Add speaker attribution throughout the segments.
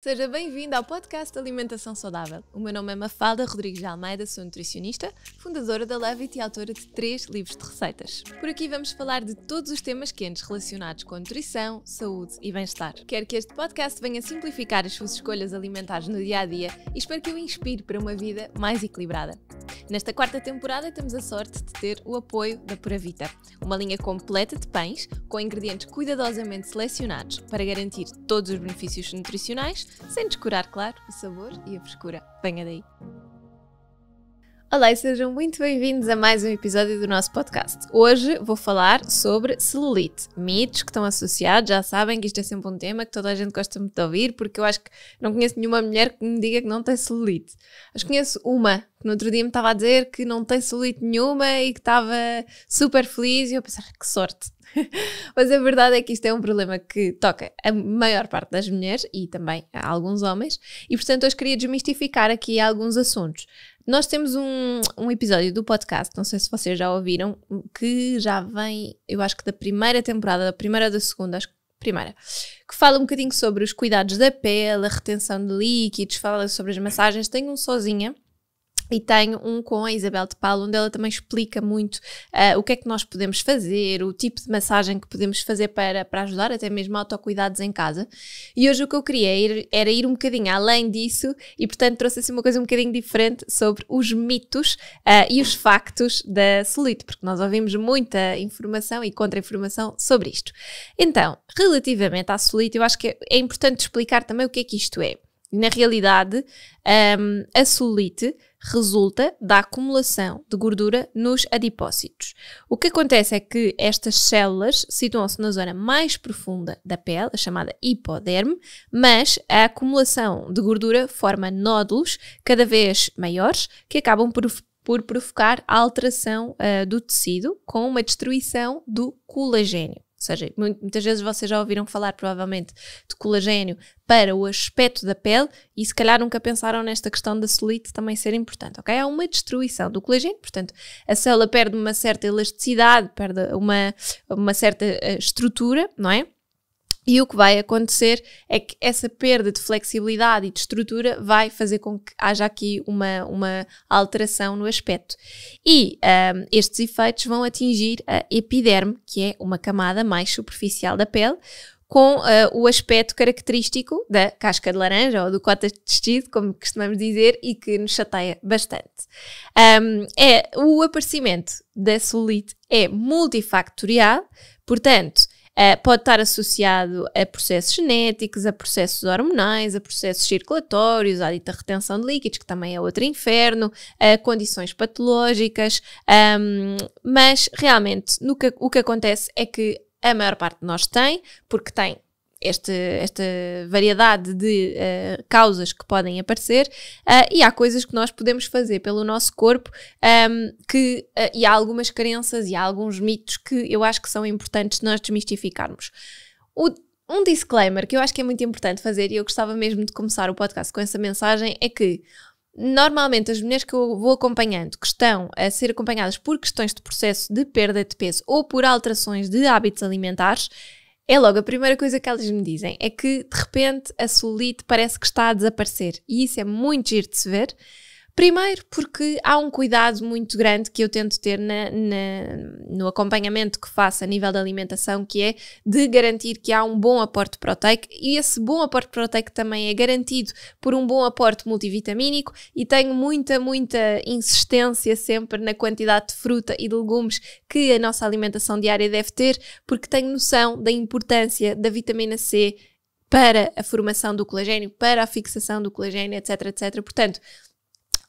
Speaker 1: Seja bem-vindo ao podcast Alimentação Saudável. O meu nome é Mafalda Rodrigues de Almeida, sou nutricionista, fundadora da Levit e autora de três livros de receitas. Por aqui vamos falar de todos os temas quentes relacionados com nutrição, saúde e bem-estar. Quero que este podcast venha simplificar as suas escolhas alimentares no dia a dia e espero que o inspire para uma vida mais equilibrada. Nesta quarta temporada temos a sorte de ter o apoio da Pura Vita, uma linha completa de pães com ingredientes cuidadosamente selecionados para garantir todos os benefícios nutricionais sem descurar, claro, o sabor e a frescura. Venha daí! Olá e sejam muito bem-vindos a mais um episódio do nosso podcast. Hoje vou falar sobre celulite, mitos que estão associados, já sabem que isto é sempre um tema que toda a gente gosta muito de ouvir, porque eu acho que não conheço nenhuma mulher que me diga que não tem celulite. Acho que conheço uma que no outro dia me estava a dizer que não tem celulite nenhuma e que estava super feliz e eu pensar ah, que sorte. Mas a verdade é que isto é um problema que toca a maior parte das mulheres e também a alguns homens, e portanto hoje queria desmistificar aqui alguns assuntos. Nós temos um, um episódio do podcast, não sei se vocês já ouviram, que já vem, eu acho que da primeira temporada, da primeira da segunda, acho que primeira, que fala um bocadinho sobre os cuidados da pele, a retenção de líquidos, fala sobre as massagens. Tem um sozinha e tenho um com a Isabel de Paulo, onde ela também explica muito uh, o que é que nós podemos fazer, o tipo de massagem que podemos fazer para, para ajudar, até mesmo autocuidados em casa. E hoje o que eu queria ir, era ir um bocadinho além disso e, portanto, trouxe assim uma coisa um bocadinho diferente sobre os mitos uh, e os factos da solite, porque nós ouvimos muita informação e contra-informação sobre isto. Então, relativamente à solite, eu acho que é importante explicar também o que é que isto é. Na realidade, um, a celulite resulta da acumulação de gordura nos adipócitos. O que acontece é que estas células situam-se na zona mais profunda da pele, a chamada hipoderme, mas a acumulação de gordura forma nódulos cada vez maiores que acabam por, por provocar alteração uh, do tecido com uma destruição do colagênio. Ou seja, muitas vezes vocês já ouviram falar, provavelmente, de colagênio para o aspecto da pele e se calhar nunca pensaram nesta questão da celulite também ser importante, ok? Há uma destruição do colagênio, portanto, a célula perde uma certa elasticidade, perde uma, uma certa eh, estrutura, não é? E o que vai acontecer é que essa perda de flexibilidade e de estrutura vai fazer com que haja aqui uma, uma alteração no aspecto. E um, estes efeitos vão atingir a epiderme, que é uma camada mais superficial da pele, com uh, o aspecto característico da casca de laranja ou do cota de tecido, como costumamos dizer, e que nos chateia bastante. Um, é, o aparecimento da celulite é multifactorial, portanto, Uh, pode estar associado a processos genéticos, a processos hormonais, a processos circulatórios, à dita retenção de líquidos, que também é outro inferno, a condições patológicas, um, mas realmente no que, o que acontece é que a maior parte de nós tem, porque tem este, esta variedade de uh, causas que podem aparecer uh, e há coisas que nós podemos fazer pelo nosso corpo um, ehm, que, uh, e há algumas crenças e há alguns mitos que eu acho que são importantes nós desmistificarmos. O, um disclaimer que eu acho que é muito importante fazer e eu gostava mesmo de começar o podcast com essa mensagem é que normalmente as mulheres que eu vou acompanhando que estão a ser acompanhadas por questões de processo de perda de peso ou por alterações de hábitos alimentares é logo a primeira coisa que elas me dizem é que de repente a solite parece que está a desaparecer. E isso é muito giro de se ver. Primeiro, porque há um cuidado muito grande que eu tento ter na, na, no acompanhamento que faço a nível da alimentação, que é de garantir que há um bom aporte proteico e esse bom aporte proteico também é garantido por um bom aporte multivitamínico e tenho muita, muita insistência sempre na quantidade de fruta e de legumes que a nossa alimentação diária deve ter, porque tenho noção da importância da vitamina C para a formação do colagênio, para a fixação do colagênio, etc, etc. Portanto,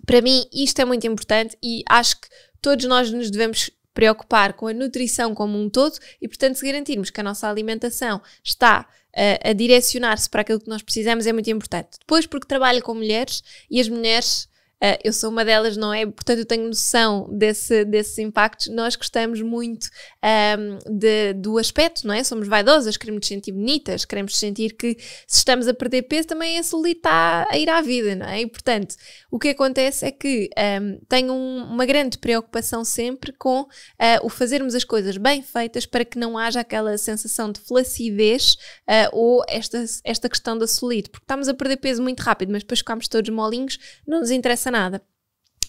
Speaker 1: para mim, isto é muito importante e acho que todos nós nos devemos preocupar com a nutrição como um todo e, portanto, se garantirmos que a nossa alimentação está uh, a direcionar-se para aquilo que nós precisamos é muito importante. Depois, porque trabalho com mulheres e as mulheres Uh, eu sou uma delas, não é? Portanto, eu tenho noção desse, desses impactos. Nós gostamos muito um, ehm, de, do aspecto, não é? Somos vaidosas, queremos nos sentir bonitas, queremos sentir que se estamos a perder peso também esse ali está a ir à vida, não é? E portanto, o que acontece é que um, ehm, tenho um, uma grande preocupação sempre com uh, o fazermos as coisas bem feitas para que não haja aquela sensação de flacidez uh, ou esta, esta questão da solide, porque estamos a perder peso muito rápido, mas depois ficamos todos molinhos, não nos interessa nada.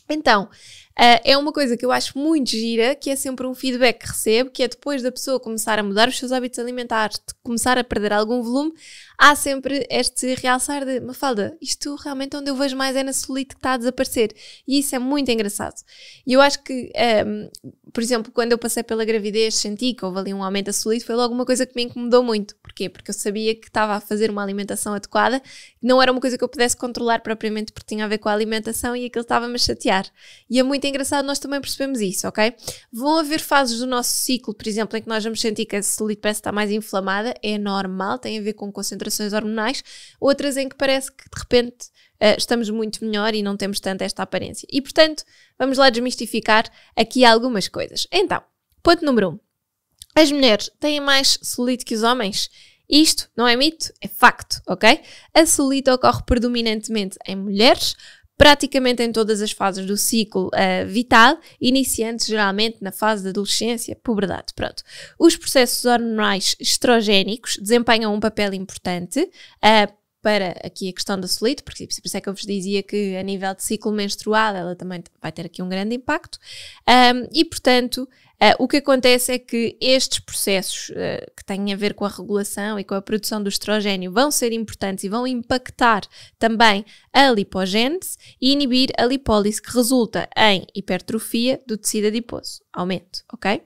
Speaker 1: Então, Uh, é uma coisa que eu acho muito gira, que é sempre um feedback que recebo, que é depois da pessoa começar a mudar os seus hábitos alimentares, começar a perder algum volume, há sempre este realçar de Mafalda, isto realmente onde eu vejo mais é na solite que está a desaparecer. E isso é muito engraçado. E eu acho que, um, por exemplo, quando eu passei pela gravidez, senti que houve ali um aumento da solite, foi logo uma coisa que me incomodou muito. Porquê? Porque eu sabia que estava a fazer uma alimentação adequada, não era uma coisa que eu pudesse controlar propriamente, porque tinha a ver com a alimentação e aquilo estava-me a chatear. E é muito muito engraçado nós também percebemos isso, ok? Vão haver fases do nosso ciclo, por exemplo, em que nós vamos sentir que a celulite parece estar mais inflamada, é normal, tem a ver com concentrações hormonais, outras em que parece que de repente uh, estamos muito melhor e não temos tanto esta aparência. E portanto, vamos lá desmistificar aqui algumas coisas. Então, ponto número 1. Um, as mulheres têm mais celulite que os homens? Isto não é mito, é facto, ok? A celulite ocorre predominantemente em mulheres, praticamente em todas as fases do ciclo uh, vital, iniciando geralmente na fase da adolescência, puberdade. Pronto. Os processos hormonais estrogénicos desempenham um papel importante uh, para aqui a questão da solite, porque por isso é que eu vos dizia que a nível de ciclo menstrual ela também vai ter aqui um grande impacto. Um, e, portanto, uh, o que acontece é que estes processos uh, que têm a ver com a regulação e com a produção do estrogênio vão ser importantes e vão impactar também a lipogênese e inibir a lipólise, que resulta em hipertrofia do tecido adiposo, aumento, ok?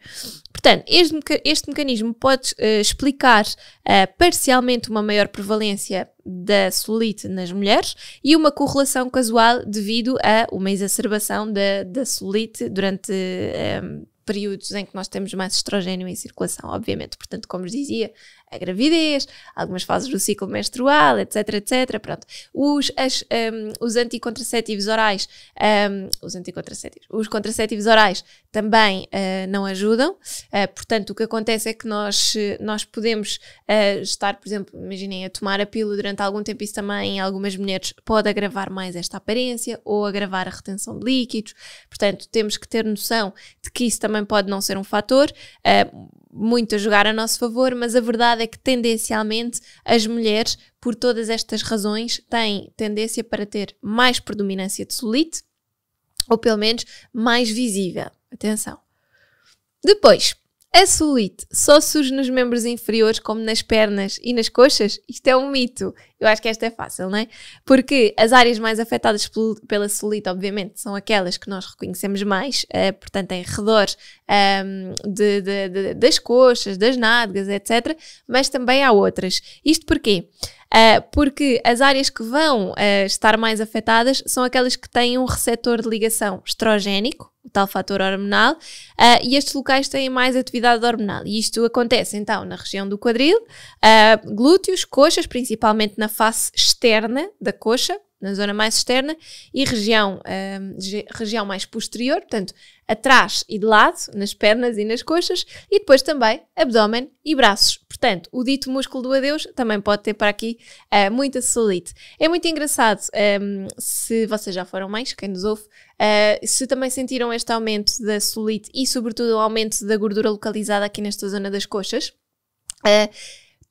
Speaker 1: Portanto, este, meca este mecanismo pode uh, explicar uh, parcialmente uma maior prevalência da solite nas mulheres e uma correlação casual devido a uma exacerbação da, da solite durante. Um, eh, períodos em que nós temos mais estrogênio em circulação, obviamente. Portanto, como vos dizia, a gravidez, algumas fases do ciclo menstrual, etc, etc. Pronto. Os, as, um, os anticontraceptivos orais, um, os anticontraceptivos, os contraceptivos orais também uh, não ajudam. Uh, portanto, o que acontece é que nós, nós podemos uh, estar, por exemplo, imaginem, a tomar a pílula durante algum tempo, isso também em algumas mulheres pode agravar mais esta aparência ou agravar a retenção de líquidos. Portanto, temos que ter noção de que isso também pode não ser um fator. Uh, muito a jogar a nosso favor, mas a verdade é que tendencialmente as mulheres, por todas estas razões, têm tendência para ter mais predominância de solite, ou pelo menos mais visível. Atenção. Depois, a solite só surge nos membros inferiores, como nas pernas e nas coxas? Isto é um mito. Eu acho que esta é fácil, não é? Porque as áreas mais afetadas pelo, pela celulite, obviamente, são aquelas que nós reconhecemos mais, uh, portanto, em redor um, ehm, de, de, de, das coxas, das nádegas, etc. Mas também há outras. Isto porquê? Uh, porque as áreas que vão uh, estar mais afetadas são aquelas que têm um receptor de ligação estrogénico, o tal fator hormonal, uh, e estes locais têm mais atividade hormonal. E isto acontece então na região do quadril, glúteos, coxas, principalmente na face externa da coxa, na zona mais externa, e região, um, região mais posterior, portanto, atrás e de lado, nas pernas e nas coxas, e depois também abdômen e braços. Portanto, o dito músculo do adeus também pode ter para aqui uh, muita solite. É muito engraçado, um, se vocês já foram mais quem nos ouve, uh, se também sentiram este aumento da solite e, sobretudo, o aumento da gordura localizada aqui nesta zona das coxas. Uh,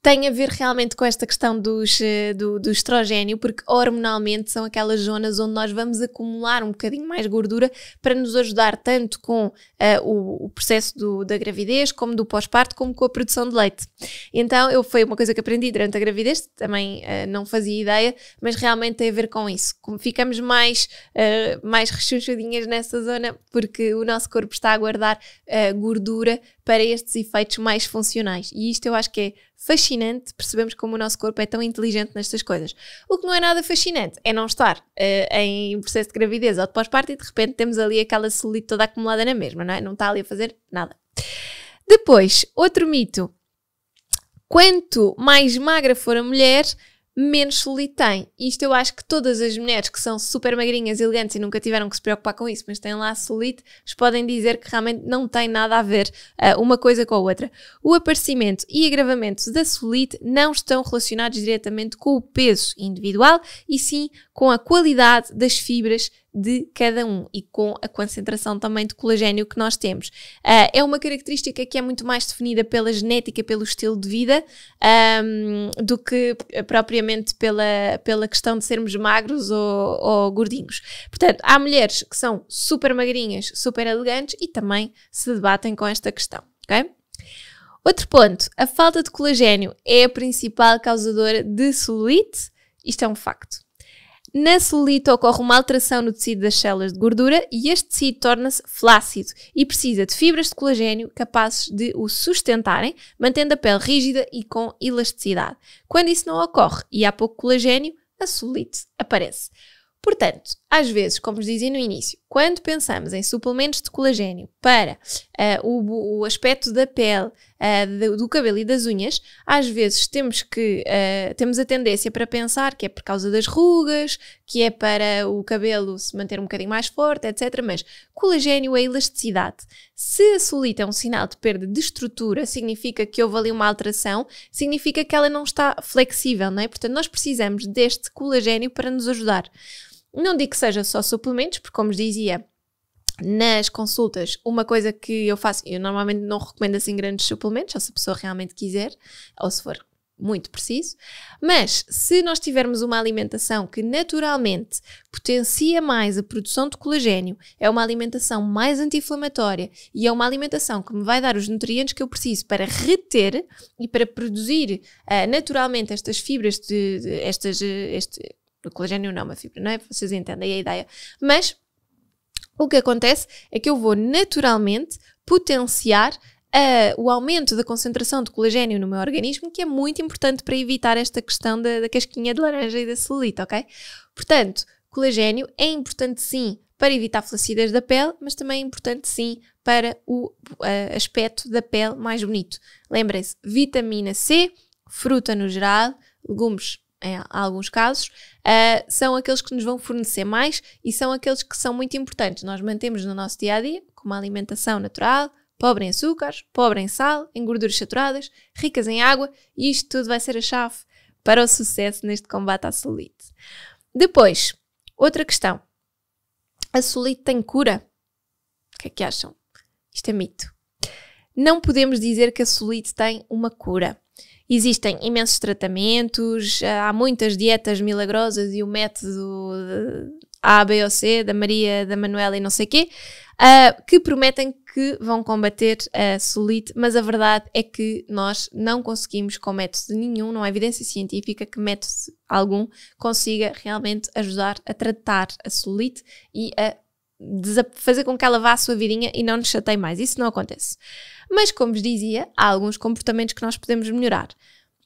Speaker 1: tem a ver realmente com esta questão dos, eh, do, do estrogênio, porque hormonalmente são aquelas zonas onde nós vamos acumular um bocadinho mais gordura para nos ajudar tanto com uh, o, o, processo do, da gravidez, como do pós-parto, como com a produção de leite. Então, eu foi uma coisa que aprendi durante a gravidez, também uh, não fazia ideia, mas realmente tem a ver com isso. Como ficamos mais, uh, mais nessa zona, porque o nosso corpo está a guardar gordura para estes efeitos mais funcionais. E isto eu acho que é fascinante percebemos como o nosso corpo é tão inteligente nestas coisas. O que não é nada fascinante é não estar uh, em processo de gravidez ou de pós-parto e de repente temos ali aquela celulite toda acumulada na mesma, não é? Não está ali a fazer nada. Depois, outro mito. Quanto mais magra for a mulher, menos solite tem Isto eu acho que todas as mulheres que são super magrinhas, elegantes e nunca tiveram que se preocupar com isso, mas têm lá solite podem dizer que realmente não tem nada a ver uh, uma coisa com a outra. O aparecimento e agravamento da solite não estão relacionados diretamente com o peso individual e sim com a qualidade das fibras de cada um e com a concentração também de colagênio que nós temos. Uh, é uma característica que é muito mais definida pela genética, pelo estilo de vida, um, do que propriamente pela, pela questão de sermos magros ou, ou, gordinhos. Portanto, há mulheres que são super magrinhas, super elegantes e também se debatem com esta questão, ok? Outro ponto, a falta de colagênio é a principal causadora de celulite, isto é um facto. Na celulite ocorre uma alteração no tecido das células de gordura e este tecido torna-se flácido e precisa de fibras de colagênio capazes de o sustentarem, mantendo a pele rígida e com elasticidade. Quando isso não ocorre e há pouco colagênio, a celulite aparece. Portanto, às vezes, como vos dizia no início, quando pensamos em suplementos de colagênio para uh, o, o, aspecto da pele, uh, do, do, cabelo e das unhas, às vezes temos que uh, temos a tendência para pensar que é por causa das rugas, que é para o cabelo se manter um bocadinho mais forte, etc. Mas colagênio é elasticidade. Se a solita é um sinal de perda de estrutura, significa que houve ali uma alteração, significa que ela não está flexível, não é? Portanto, nós precisamos deste colagênio para nos ajudar. Não digo que seja só suplementos, porque, como dizia, nas consultas, uma coisa que eu faço, eu normalmente não recomendo assim grandes suplementos, só se a pessoa realmente quiser, ou se for muito preciso, mas se nós tivermos uma alimentação que naturalmente potencia mais a produção de colagênio, é uma alimentação mais anti-inflamatória e é uma alimentação que me vai dar os nutrientes que eu preciso para reter e para produzir uh, naturalmente estas fibras, de, de estas, eh, este, o colagênio não, uma fibra, não é? Vocês entendem a ideia. Mas o que acontece é que eu vou naturalmente potenciar uh, o aumento da concentração de colagênio no meu organismo, que é muito importante para evitar esta questão da, da casquinha de laranja e da celulite, ok? Portanto, colagênio é importante sim para evitar flacidez da pele, mas também é importante sim para o uh, aspecto da pele mais bonito. Lembrem-se, vitamina C, fruta no geral, legumes em alguns casos, uh, são aqueles que nos vão fornecer mais e são aqueles que são muito importantes. Nós mantemos no nosso dia a dia, com uma alimentação natural, pobre em açúcares, pobre em sal, em gorduras saturadas, ricas em água, e isto tudo vai ser a chave para o sucesso neste combate à solite. Depois, outra questão. A solite tem cura? O que é que acham? Isto é mito. Não podemos dizer que a solite tem uma cura. Existem imensos tratamentos, há muitas dietas milagrosas e o método A, B ou C, da Maria, da Manuela e não sei quê, uh, que prometem que vão combater a solite, mas a verdade é que nós não conseguimos com método nenhum, não há evidência científica que método algum consiga realmente ajudar a tratar a solite e a fazer com que ela vá à sua vidinha e não nos chateie mais. Isso não acontece. Mas, como vos dizia, há alguns comportamentos que nós podemos melhorar.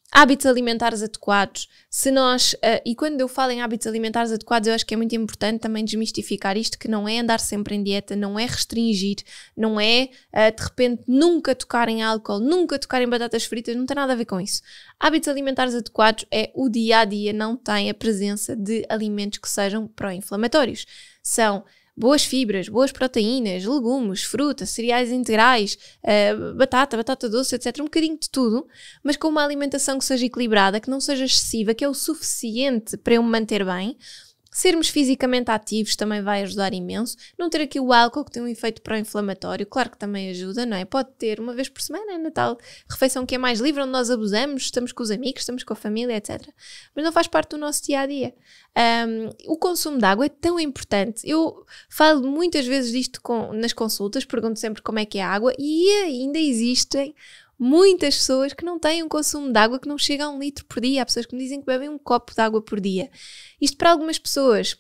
Speaker 1: Hábitos alimentares adequados. Se nós, uh, e quando eu falo em hábitos alimentares adequados, eu acho que é muito importante também desmistificar isto, que não é andar sempre em dieta, não é restringir, não é uh, de repente nunca tocar em álcool, nunca tocar em batatas fritas, não tem nada a ver com isso. Hábitos alimentares adequados é o dia a dia, não tem a presença de alimentos que sejam pró-inflamatórios. São boas fibras, boas proteínas, legumes, fruta, cereais integrais, uh, batata, batata doce, etc. Um bocadinho de tudo, mas com uma alimentação que seja equilibrada, que não seja excessiva, que é o suficiente para eu me manter bem Sermos fisicamente ativos também vai ajudar imenso. Não ter aqui o álcool, que tem um efeito pró-inflamatório, claro que também ajuda, não é? Pode ter uma vez por semana, é na tal refeição que é mais livre, onde nós abusamos, estamos com os amigos, estamos com a família, etc. Mas não faz parte do nosso dia a dia. Um, o consumo de água é tão importante. Eu falo muitas vezes disto com, nas consultas, pergunto sempre como é que é a água, e ainda existem muitas pessoas que não têm um consumo de água que não chega a um litro por dia. Há pessoas que me dizem que bebem um copo de água por dia. Isto para algumas pessoas,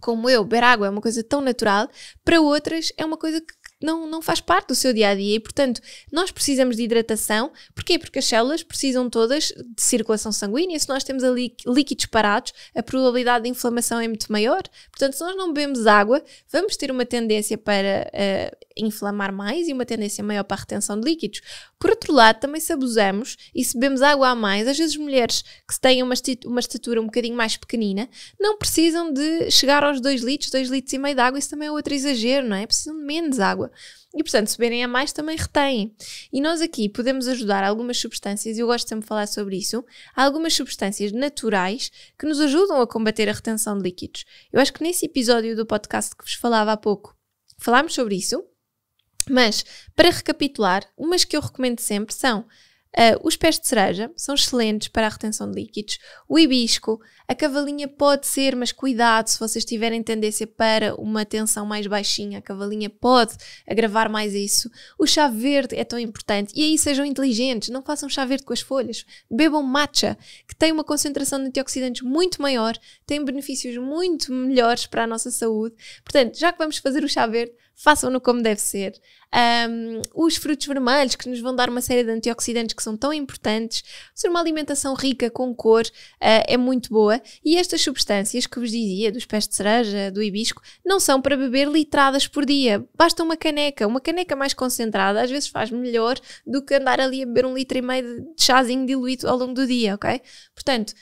Speaker 1: como eu, beber água é uma coisa tão natural, para outras é uma coisa que não, não faz parte do seu dia a dia e, portanto, nós precisamos de hidratação. Porquê? Porque as células precisam todas de circulação sanguínea. Se nós temos ali líquidos parados, a probabilidade de inflamação é muito maior. Portanto, se nós não bebemos água, vamos ter uma tendência para uh, inflamar mais e uma tendência maior para a retenção de líquidos. Por outro lado, também se abusamos e se bebemos água a mais, às vezes mulheres que têm uma, uma estatura um bocadinho mais pequenina não precisam de chegar aos 2 litros, 2 litros e meio de água. Isso também é outro exagero, não é? Precisam de menos água. E, portanto, se beberem a mais, também retêm. E nós aqui podemos ajudar algumas substâncias, e eu gosto sempre de falar sobre isso, algumas substâncias naturais que nos ajudam a combater a retenção de líquidos. Eu acho que nesse episódio do podcast que vos falava há pouco, falámos sobre isso. Mas, para recapitular, umas que eu recomendo sempre são Uh, os pés de cereja são excelentes para a retenção de líquidos. O hibisco, a cavalinha pode ser, mas cuidado se vocês tiverem tendência para uma tensão mais baixinha, a cavalinha pode agravar mais isso. O chá verde é tão importante. E aí sejam inteligentes, não façam chá verde com as folhas. Bebam matcha, que tem uma concentração de antioxidantes muito maior, tem benefícios muito melhores para a nossa saúde. Portanto, já que vamos fazer o chá verde, façam-no como deve ser. Um, os frutos vermelhos, que nos vão dar uma série de antioxidantes que são tão importantes, ser uma alimentação rica com cor uh, é muito boa. E estas substâncias que vos dizia, dos pés de cereja, do hibisco, não são para beber litradas por dia. Basta uma caneca, uma caneca mais concentrada, às vezes faz melhor do que andar ali a beber um litro e meio de chazinho diluído ao longo do dia, ok? Portanto,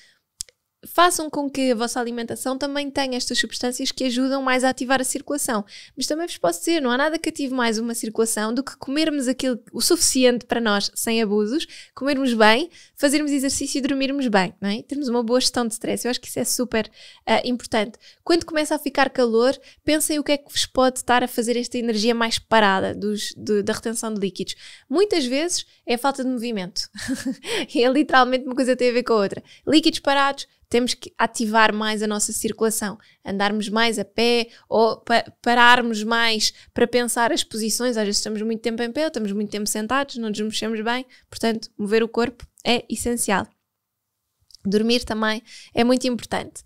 Speaker 1: façam com que a vossa alimentação também tenha estas substâncias que ajudam mais a ativar a circulação. Mas também vos posso dizer, não há nada que ative mais uma circulação do que comermos aquilo o suficiente para nós, sem abusos, comermos bem, fazermos exercício e dormirmos bem, não é? Termos uma boa gestão de stress. Eu acho que isso é super uh, importante. Quando começa a ficar calor, pensem o que é que vos pode estar a fazer esta energia mais parada dos, de, da retenção de líquidos. Muitas vezes é a falta de movimento. é literalmente uma coisa tem a ver com a outra. Líquidos parados, temos que ativar mais a nossa circulação, andarmos mais a pé ou pa pararmos mais para pensar as posições. Às vezes estamos muito tempo em pé, estamos muito tempo sentados, não nos mexemos bem, portanto, mover o corpo é essencial. Dormir também é muito importante.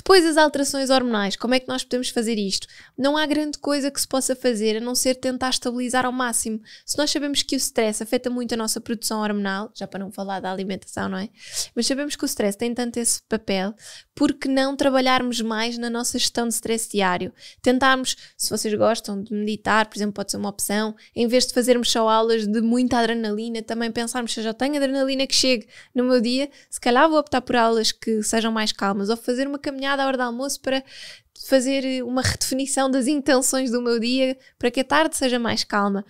Speaker 1: Depois, as alterações hormonais. Como é que nós podemos fazer isto? Não há grande coisa que se possa fazer a não ser tentar estabilizar ao máximo. Se nós sabemos que o stress afeta muito a nossa produção hormonal, já para não falar da alimentação, não é? Mas sabemos que o stress tem tanto esse papel, porque não trabalharmos mais na nossa gestão de stress diário? Tentarmos, se vocês gostam de meditar, por exemplo, pode ser uma opção, em vez de fazermos só aulas de muita adrenalina, também pensarmos se eu já tenho adrenalina que chegue no meu dia, se calhar vou optar por aulas que sejam mais calmas ou fazer uma caminhada apanhada à hora do almoço para fazer uma redefinição das intenções do meu dia para que a tarde seja mais calma.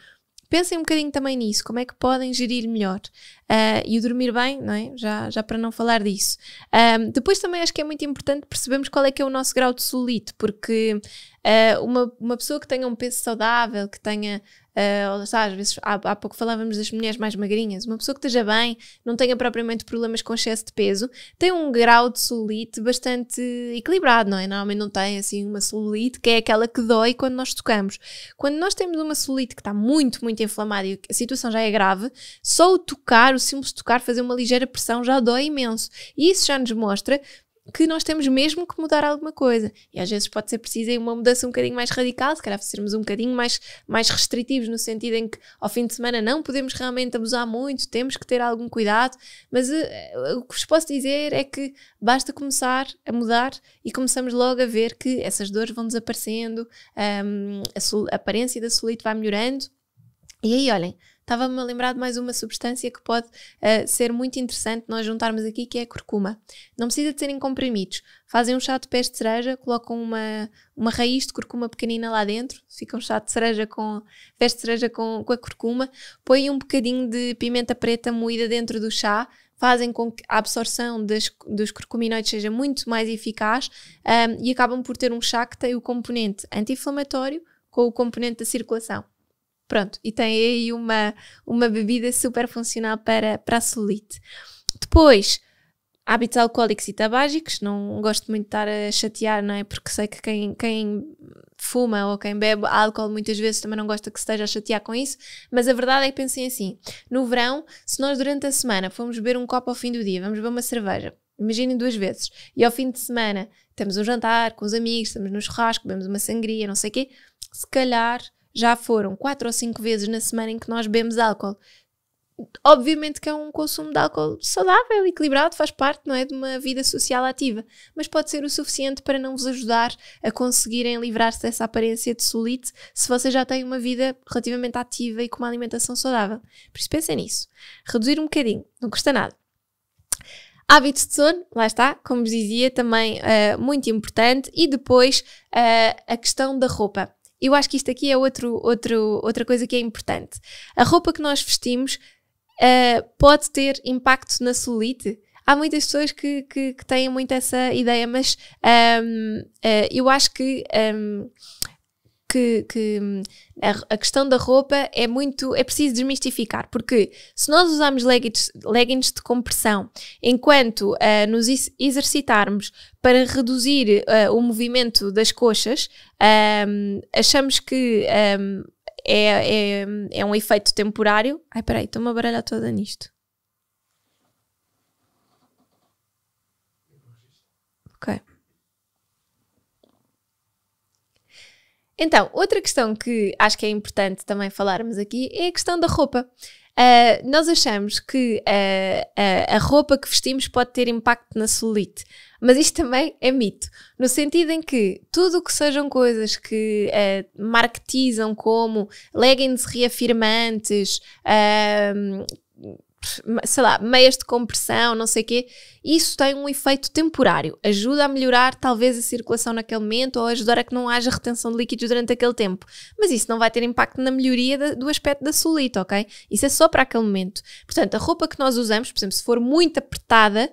Speaker 1: Pensem um bocadinho também nisso, como é que podem gerir melhor. Uh, e o dormir bem, não é? Já, já para não falar disso. Uh, depois também acho que é muito importante percebermos qual é que é o nosso grau de solito, porque uh, uma, uma pessoa que tenha um peso saudável, que tenha Uh, às vezes, há, há pouco falávamos das mulheres mais magrinhas. Uma pessoa que esteja bem, não tenha propriamente problemas com excesso de peso, tem um grau de celulite bastante equilibrado, não é? Normalmente não tem assim uma celulite que é aquela que dói quando nós tocamos. Quando nós temos uma celulite que está muito, muito inflamada e a situação já é grave, só o tocar, o simples tocar, fazer uma ligeira pressão já dói imenso. E isso já nos mostra que nós temos mesmo que mudar alguma coisa. E às vezes pode ser preciso uma mudança um bocadinho mais radical, se calhar sermos um bocadinho mais, mais restritivos, no sentido em que ao fim de semana não podemos realmente abusar muito, temos que ter algum cuidado, mas uh, o que vos posso dizer é que basta começar a mudar e começamos logo a ver que essas dores vão desaparecendo, um, a, a aparência da solite vai melhorando. E aí, olhem, estava-me a lembrar de mais uma substância que pode uh, ser muito interessante nós juntarmos aqui, que é a curcuma. Não precisa de serem comprimidos. Fazem um chá de pés de cereja, colocam uma, uma raiz de curcuma pequenina lá dentro, fica um chá de cereja com pés de cereja com, com a curcuma, põem um bocadinho de pimenta preta moída dentro do chá, fazem com que a absorção dos dos curcuminoides seja muito mais eficaz um, eh, e acabam por ter um chá que tem o componente anti-inflamatório com o componente da circulação. Pronto, e tem aí uma, uma bebida super funcional para, para a solite. Depois, hábitos alcoólicos e tabágicos, não gosto muito de estar a chatear, não é? Porque sei que quem, quem fuma ou quem bebe álcool muitas vezes também não gosta que se esteja a chatear com isso, mas a verdade é que pensem assim: no verão, se nós durante a semana formos beber um copo ao fim do dia, vamos beber uma cerveja, imaginem duas vezes, e ao fim de semana temos um jantar com os amigos, estamos no churrasco, bebemos uma sangria, não sei o quê, se calhar já foram quatro ou cinco vezes na semana em que nós bebemos álcool. Obviamente que é um consumo de álcool saudável, equilibrado, faz parte não é, de uma vida social ativa, mas pode ser o suficiente para não vos ajudar a conseguirem livrar-se dessa aparência de solite se vocês já têm uma vida relativamente ativa e com uma alimentação saudável. Por isso pensem nisso. Reduzir um bocadinho, não custa nada. Hábitos de sono, lá está, como vos dizia, também uh, muito importante. E depois uh, a questão da roupa eu acho que isto aqui é outro, outro, outra coisa que é importante. A roupa que nós vestimos uh, pode ter impacto na solite. Há muitas pessoas que, que, que têm muito essa ideia, mas um, ehm, uh, eh, eu acho que. Um, ehm, que, que hum, a, a, questão da roupa é muito. é preciso desmistificar, porque se nós usarmos leggings, leggings de compressão enquanto uh, nos exercitarmos para reduzir uh, o movimento das coxas, ah, um, achamos que. Um, é, é, é um efeito temporário. Ai, peraí, estou-me a baralhar toda nisto. Ok. Então, outra questão que acho que é importante também falarmos aqui é a questão da roupa. Uh, nós achamos que uh, uh, a roupa que vestimos pode ter impacto na celulite, mas isto também é mito, no sentido em que tudo o que sejam coisas que ah, marketizam como leggings reafirmantes, sei lá, meias de compressão, não sei o quê, isso tem um efeito temporário. Ajuda a melhorar talvez a circulação naquele momento ou ajudar a que não haja retenção de líquidos durante aquele tempo. Mas isso não vai ter impacto na melhoria da, do aspecto da solita, ok? Isso é só para aquele momento. Portanto, a roupa que nós usamos, por exemplo, se for muito apertada,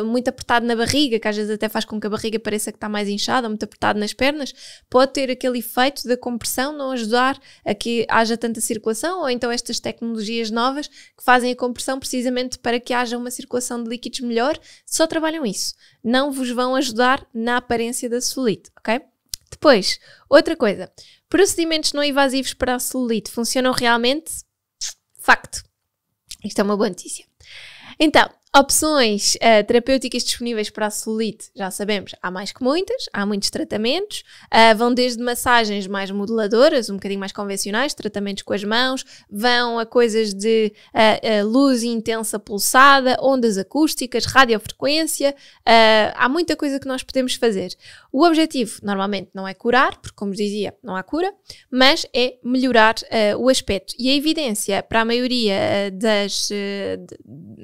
Speaker 1: uh, muito apertada na barriga, que às vezes até faz com que a barriga pareça que está mais inchada, muito apertada nas pernas, pode ter aquele efeito da compressão não ajudar a que haja tanta circulação ou então estas tecnologias novas que fazem a compressão precisamente para que haja uma circulação de líquidos melhor, só trabalham isso. Não vos vão ajudar na aparência da celulite, ok? Depois, outra coisa, procedimentos não invasivos para a celulite funcionam realmente? Facto. Isto é uma boa notícia. Então, Opções uh, terapêuticas disponíveis para a celulite, já sabemos, há mais que muitas, há muitos tratamentos, uh, vão desde massagens mais modeladoras, um bocadinho mais convencionais, tratamentos com as mãos, vão a coisas de uh, luz intensa pulsada, ondas acústicas, radiofrequência, há muita coisa que nós podemos fazer. O objetivo normalmente não é curar, porque como dizia, não há cura, mas é melhorar o aspecto. E a evidência para a maioria das,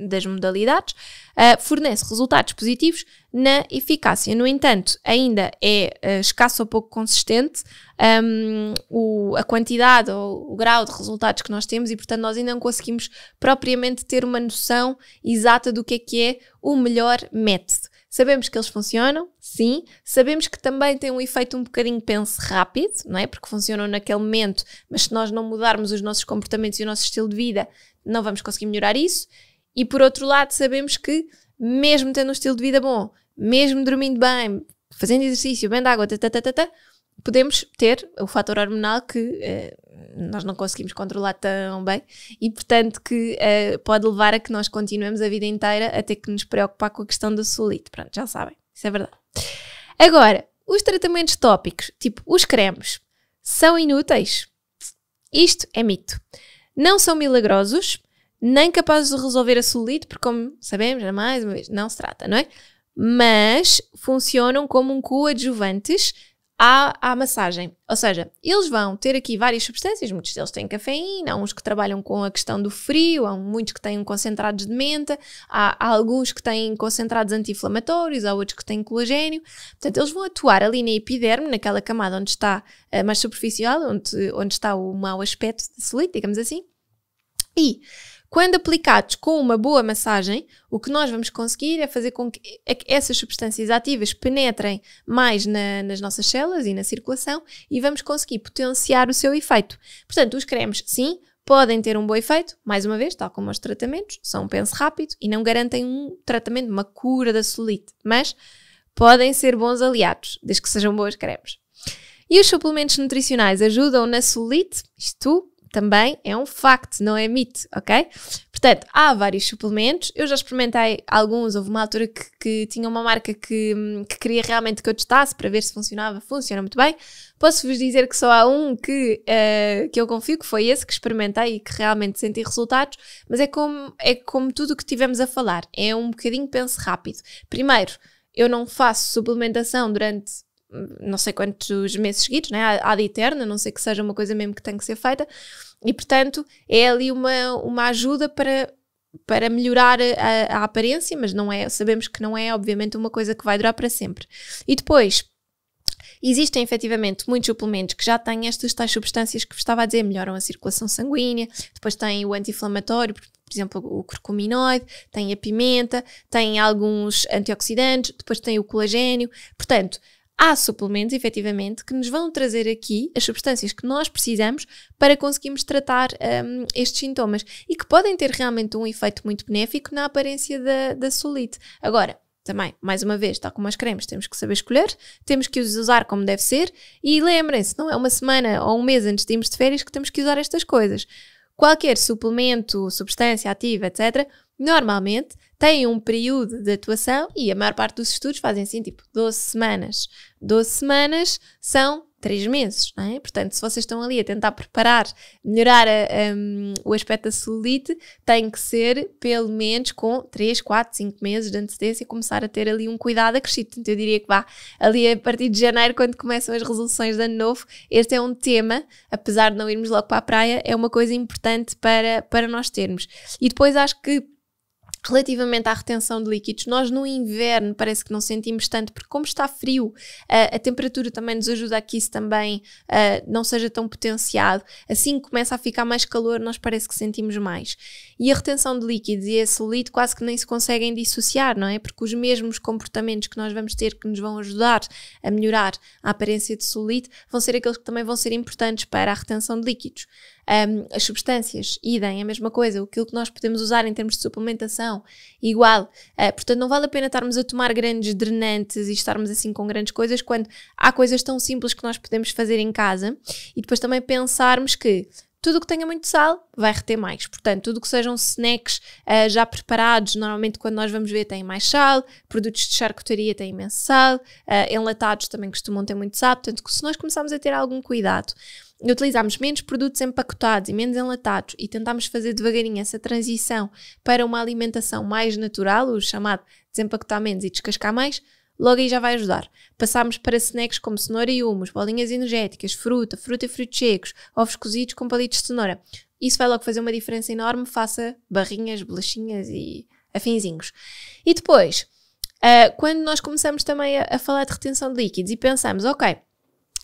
Speaker 1: das modalidades dados, uh, eh, fornece resultados positivos na eficácia. No entanto, ainda é uh, escasso ou pouco consistente um, ehm, o, a quantidade ou o grau de resultados que nós temos e, portanto, nós ainda não conseguimos propriamente ter uma noção exata do que é que é o melhor método. Sabemos que eles funcionam, sim. Sabemos que também têm um efeito um bocadinho, pense, rápido, não é? Porque funcionam naquele momento, mas se nós não mudarmos os nossos comportamentos e o nosso estilo de vida, não vamos conseguir melhorar isso. E por outro lado, sabemos que, mesmo tendo um estilo de vida bom, mesmo dormindo bem, fazendo exercício, bebendo água, tá, tá, tá, podemos ter o fator hormonal que eh, nós não conseguimos controlar tão bem e, portanto, que eh, pode levar a que nós continuemos a vida inteira a ter que nos preocupar com a questão do solito. Pronto, já sabem, isso é verdade. Agora, os tratamentos tópicos, tipo os cremes, são inúteis? Isto é mito. Não são milagrosos, nem capazes de resolver a solite, porque, como sabemos, é mais uma vez, não se trata, não é? Mas funcionam como um coadjuvantes à, à massagem. Ou seja, eles vão ter aqui várias substâncias, muitos deles têm cafeína, há uns que trabalham com a questão do frio, há muitos que têm concentrados de menta, há, há alguns que têm concentrados anti-inflamatórios, há outros que têm colagênio. Portanto, eles vão atuar ali na epiderme, naquela camada onde está uh, mais superficial, onde, onde está o mau aspecto da solite, digamos assim. E quando aplicados com uma boa massagem, o que nós vamos conseguir é fazer com é que essas substâncias ativas penetrem mais na, nas nossas células e na circulação e vamos conseguir potenciar o seu efeito. Portanto, os cremes, sim, podem ter um bom efeito, mais uma vez, tal como os tratamentos, são um penso rápido e não garantem um tratamento, uma cura da solite, mas podem ser bons aliados, desde que sejam boas cremes. E os suplementos nutricionais ajudam na solite, isto também é um facto, não é mito, ok? Portanto, há vários suplementos, eu já experimentei alguns, houve uma altura que, que tinha uma marca que, que, queria realmente que eu testasse para ver se funcionava, funciona muito bem. Posso-vos dizer que só há um que, uh, que eu confio, que foi esse que experimentei e que realmente senti resultados, mas é como, é como tudo o que tivemos a falar, é um bocadinho penso rápido. Primeiro, eu não faço suplementação durante não sei quantos meses seguidos, né? ad eterna, não sei que seja uma coisa mesmo que tem que ser feita, e portanto é ali uma, uma ajuda para, para melhorar a, a aparência, mas não é, sabemos que não é obviamente uma coisa que vai durar para sempre. E depois, Existem efetivamente muitos suplementos que já têm estas tais substâncias que vos estava a dizer, melhoram a circulação sanguínea, depois tem o anti-inflamatório, por exemplo, o curcuminoide, tem a pimenta, tem alguns antioxidantes, depois tem o colagênio. Portanto, há suplementos, efetivamente, que nos vão trazer aqui as substâncias que nós precisamos para conseguirmos tratar um, estes sintomas e que podem ter realmente um efeito muito benéfico na aparência da, da solite. Agora, também, mais uma vez, tal como as cremes, temos que saber escolher, temos que os usar como deve ser e lembrem-se, não é uma semana ou um mês antes de irmos de férias que temos que usar estas coisas. Qualquer suplemento, substância ativa, etc., normalmente têm um período de atuação e a maior parte dos estudos fazem assim, tipo 12 semanas. 12 semanas são 3 meses, não é? Portanto, se vocês estão ali a tentar preparar, melhorar a, hum, o aspecto da celulite, tem que ser pelo menos com 3, 4, 5 meses de antecedência e começar a ter ali um cuidado acrescido. Então, eu diria que vá ali a partir de janeiro, quando começam as resoluções de ano novo, este é um tema, apesar de não irmos logo para a praia, é uma coisa importante para, para nós termos. E depois acho que Relativamente à retenção de líquidos, nós no inverno parece que não sentimos tanto, porque como está frio, a, eh, a temperatura também nos ajuda a que isso também a, eh, não seja tão potenciado. Assim que começa a ficar mais calor, nós parece que sentimos mais. E a retenção de líquidos e a celulite quase que nem se conseguem dissociar, não é? Porque os mesmos comportamentos que nós vamos ter que nos vão ajudar a melhorar a aparência de celulite vão ser aqueles que também vão ser importantes para a retenção de líquidos. Um, as substâncias, idem, é a mesma coisa. Aquilo que nós podemos usar em termos de suplementação, igual. Uh, portanto, não vale a pena estarmos a tomar grandes drenantes e estarmos assim com grandes coisas quando há coisas tão simples que nós podemos fazer em casa e depois também pensarmos que tudo o que tenha muito sal vai reter mais. Portanto, tudo o que sejam snacks uh, já preparados, normalmente quando nós vamos ver tem mais sal, produtos de charcutaria têm imenso sal, uh, enlatados também costumam ter muito sal. Portanto, se nós começarmos a ter algum cuidado utilizámos menos produtos empacotados e menos enlatados e tentámos fazer devagarinho essa transição para uma alimentação mais natural, o chamado desempacotar menos e descascar mais, logo aí já vai ajudar. Passámos para snacks como cenoura e humus, bolinhas energéticas, fruta, fruta e frutos secos, ovos cozidos com palitos de cenoura. Isso vai logo fazer uma diferença enorme, faça barrinhas, bolachinhas e afinzinhos. E depois, uh, quando nós começamos também a, a falar de retenção de líquidos e pensamos, ok,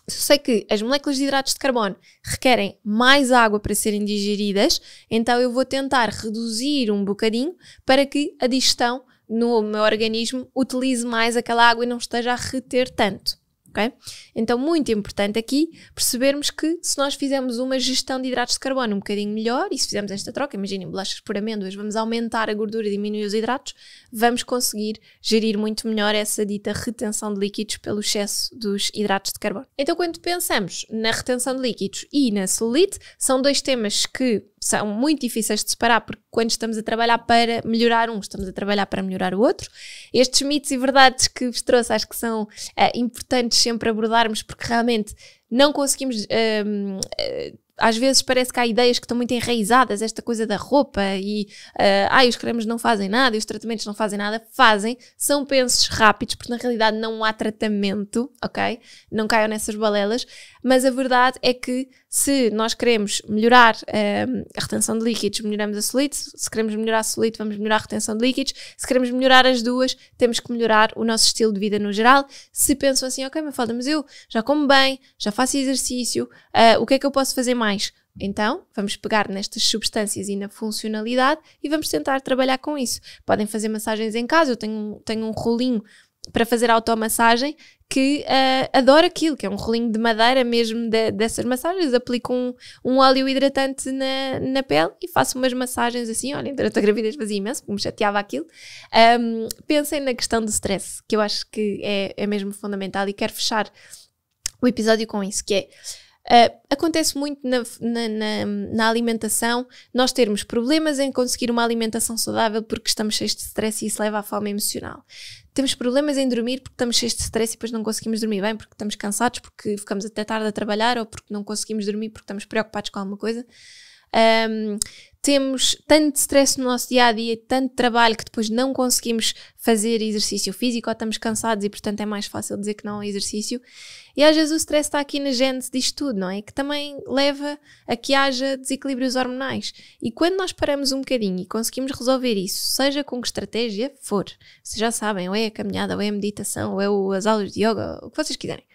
Speaker 1: eu sei que as moléculas de hidratos de carbono requerem mais água para serem digeridas, então eu vou tentar reduzir um bocadinho para que a digestão no meu organismo utilize mais aquela água e não esteja a reter tanto ok? Então, muito importante aqui percebermos que se nós fizermos uma gestão de hidratos de carbono um bocadinho melhor e se fizermos esta troca, imaginem bolachas por amêndoas, vamos aumentar a gordura e diminuir os hidratos, vamos conseguir gerir muito melhor essa dita retenção de líquidos pelo excesso dos hidratos de carbono. Então, quando pensamos na retenção de líquidos e na solite, são dois temas que são muito difíceis de separar, porque quando estamos a trabalhar para melhorar um, estamos a trabalhar para melhorar o outro. Estes mitos e verdades que vos trouxe, acho que são uh, importantes sempre abordarmos, porque realmente não conseguimos. Uh, uh, às vezes parece que há ideias que estão muito enraizadas, esta coisa da roupa e uh, ah, os cremes não fazem nada e os tratamentos não fazem nada. Fazem, são pensos rápidos, porque na realidade não há tratamento, ok? Não caiam nessas balelas, mas a verdade é que se nós queremos melhorar um, ehm, a retenção de líquidos, melhoramos a solite. Se queremos melhorar a solite, vamos melhorar a retenção de líquidos. Se queremos melhorar as duas, temos que melhorar o nosso estilo de vida no geral. Se pensam assim, ok, mas falta, mas eu já como bem, já faço exercício, uh, o que é que eu posso fazer mais? Então, vamos pegar nestas substâncias e na funcionalidade e vamos tentar trabalhar com isso. Podem fazer massagens em casa, eu tenho, tenho um rolinho para fazer automassagem que uh, eh, adora aquilo, que é um rolinho de madeira mesmo de, dessas massagens. Aplico um, um óleo hidratante na, na pele e faço umas massagens assim. Olha, durante a gravidez fazia imenso, porque me chateava aquilo. Um, pensem na questão do stress, que eu acho que é, é mesmo fundamental e quero fechar o episódio com isso, que é Uh, acontece muito na, na, na, na, alimentação nós termos problemas em conseguir uma alimentação saudável porque estamos cheios de stress e isso leva à fome emocional. Temos problemas em dormir porque estamos cheios de stress e depois não conseguimos dormir bem porque estamos cansados, porque ficamos até tarde a trabalhar ou porque não conseguimos dormir porque estamos preocupados com alguma coisa. Um, temos tanto stress no nosso dia a dia, tanto trabalho que depois não conseguimos fazer exercício físico ou estamos cansados e, portanto, é mais fácil dizer que não ao exercício. E às vezes o stress está aqui na gente, diz tudo, não é? Que também leva a que haja desequilíbrios hormonais. E quando nós paramos um bocadinho e conseguimos resolver isso, seja com que estratégia for, vocês já sabem, ou é a caminhada, ou é a meditação, ou é as aulas de yoga, o que vocês quiserem.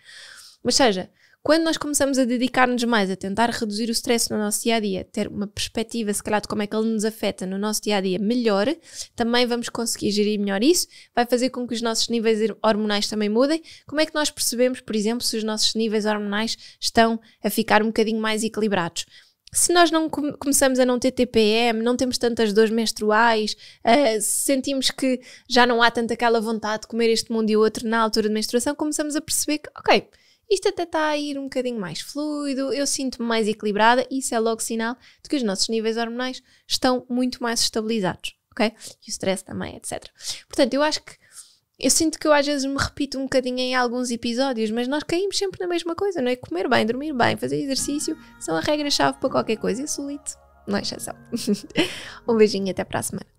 Speaker 1: Mas seja, quando nós começamos a dedicar-nos mais a tentar reduzir o stress no nosso dia a dia, ter uma perspectiva, se calhar, de como é que ele nos afeta no nosso dia a dia melhor, também vamos conseguir gerir melhor isso, vai fazer com que os nossos níveis hormonais também mudem. Como é que nós percebemos, por exemplo, se os nossos níveis hormonais estão a ficar um bocadinho mais equilibrados? se nós não come começamos a não ter TPM, não temos tantas dores menstruais, uh, sentimos que já não há tanta aquela vontade de comer este mundo e o outro na altura de menstruação, começamos a perceber que, ok, isto até está a ir um bocadinho mais fluido, eu sinto-me mais equilibrada, isso é logo sinal de que os nossos níveis hormonais estão muito mais estabilizados, ok? E o stress também, etc. Portanto, eu acho que eu sinto que eu às vezes me repito um bocadinho em alguns episódios, mas nós caímos sempre na mesma coisa, não é? Comer bem, dormir bem, fazer exercício são a regra-chave para qualquer coisa. Eu solito, não é exceção. um beijinho e até para a semana.